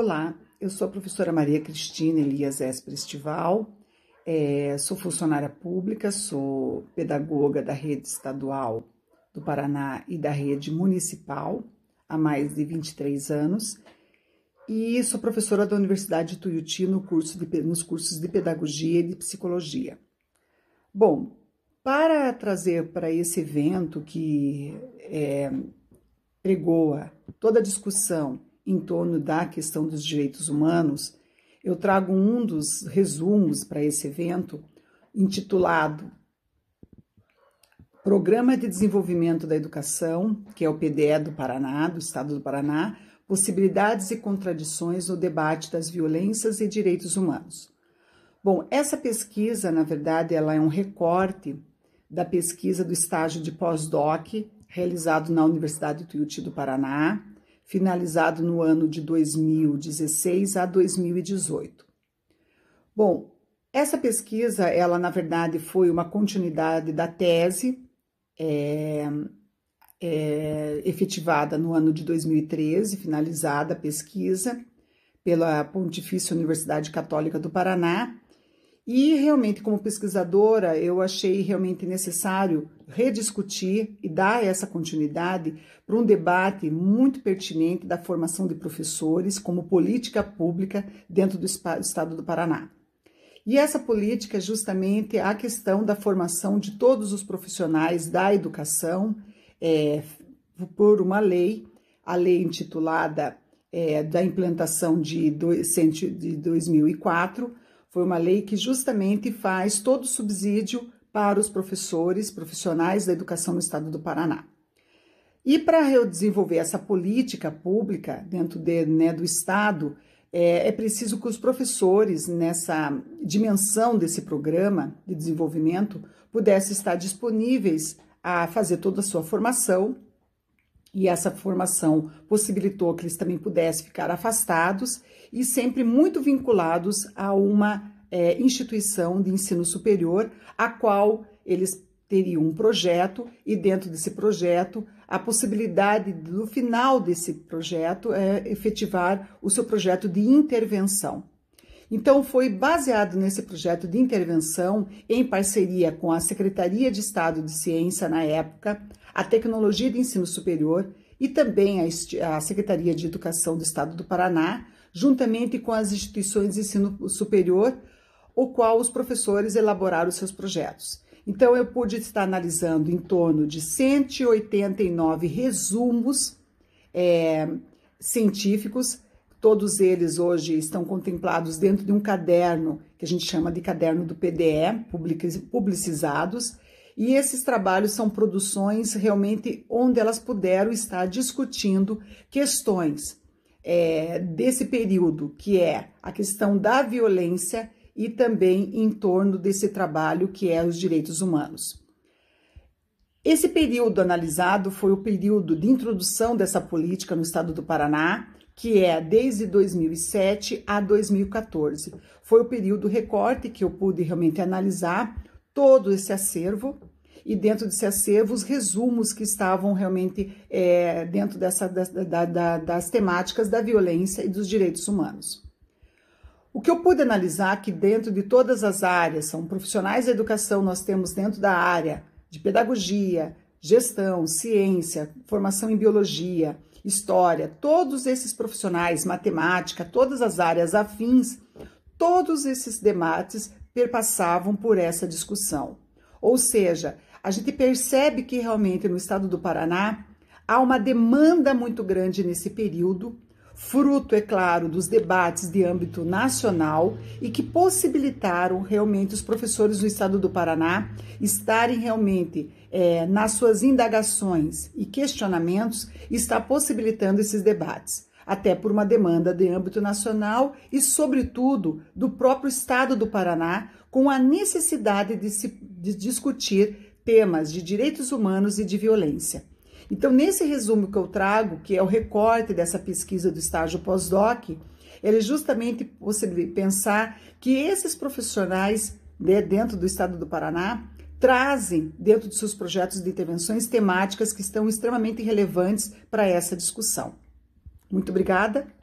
Olá, eu sou a professora Maria Cristina Elias Esper Estival, é, sou funcionária pública, sou pedagoga da rede estadual do Paraná e da rede municipal há mais de 23 anos e sou professora da Universidade de Tuiuti no curso de, nos cursos de Pedagogia e de Psicologia. Bom, para trazer para esse evento que é, pregoa toda a discussão em torno da questão dos direitos humanos, eu trago um dos resumos para esse evento, intitulado Programa de Desenvolvimento da Educação, que é o PDE do Paraná, do Estado do Paraná, Possibilidades e Contradições no Debate das Violências e Direitos Humanos. Bom, essa pesquisa, na verdade, ela é um recorte da pesquisa do estágio de pós-doc realizado na Universidade do Tuiuti do Paraná, finalizado no ano de 2016 a 2018. Bom, essa pesquisa, ela na verdade foi uma continuidade da tese é, é, efetivada no ano de 2013, finalizada a pesquisa pela Pontifícia Universidade Católica do Paraná. E realmente, como pesquisadora, eu achei realmente necessário rediscutir e dar essa continuidade para um debate muito pertinente da formação de professores como política pública dentro do estado do Paraná. E essa política é justamente a questão da formação de todos os profissionais da educação é, por uma lei, a lei intitulada é, da implantação de, de 2004, foi uma lei que justamente faz todo o subsídio para os professores profissionais da educação no estado do Paraná. E para desenvolver essa política pública dentro de, né, do estado, é, é, preciso que os professores nessa dimensão desse programa de desenvolvimento pudessem estar disponíveis a fazer toda a sua formação. E essa formação possibilitou que eles também pudessem ficar afastados e sempre muito vinculados a uma é, instituição de ensino superior, a qual eles teriam um projeto e dentro desse projeto a possibilidade do final desse projeto é efetivar o seu projeto de intervenção. Então foi baseado nesse projeto de intervenção em parceria com a Secretaria de Estado de Ciência na época, a Tecnologia de Ensino Superior e também a Secretaria de Educação do Estado do Paraná, juntamente com as instituições de ensino superior o qual os professores elaboraram seus projetos. Então, eu pude estar analisando em torno de 189 resumos é, científicos, todos eles hoje estão contemplados dentro de um caderno que a gente chama de caderno do PDE, publicizados, e esses trabalhos são produções realmente onde elas puderam estar discutindo questões é, desse período, que é a questão da violência e também em torno desse trabalho que é os direitos humanos. Esse período analisado foi o período de introdução dessa política no estado do Paraná, que é desde 2007 a 2014. Foi o período recorte que eu pude realmente analisar todo esse acervo e dentro desse acervo os resumos que estavam realmente é, dentro dessa, da, da, das temáticas da violência e dos direitos humanos. O que eu pude analisar é que dentro de todas as áreas, são profissionais da educação, nós temos dentro da área de pedagogia, gestão, ciência, formação em biologia, história, todos esses profissionais, matemática, todas as áreas afins, todos esses debates perpassavam por essa discussão. Ou seja, a gente percebe que realmente no estado do Paraná há uma demanda muito grande nesse período fruto, é claro, dos debates de âmbito nacional e que possibilitaram realmente os professores do estado do Paraná estarem realmente é, nas suas indagações e questionamentos, está possibilitando esses debates até por uma demanda de âmbito nacional e, sobretudo, do próprio Estado do Paraná, com a necessidade de, se, de discutir temas de direitos humanos e de violência. Então, nesse resumo que eu trago, que é o recorte dessa pesquisa do estágio pós-doc, ele é justamente possível pensar que esses profissionais né, dentro do estado do Paraná trazem dentro de seus projetos de intervenções temáticas que estão extremamente relevantes para essa discussão. Muito obrigada.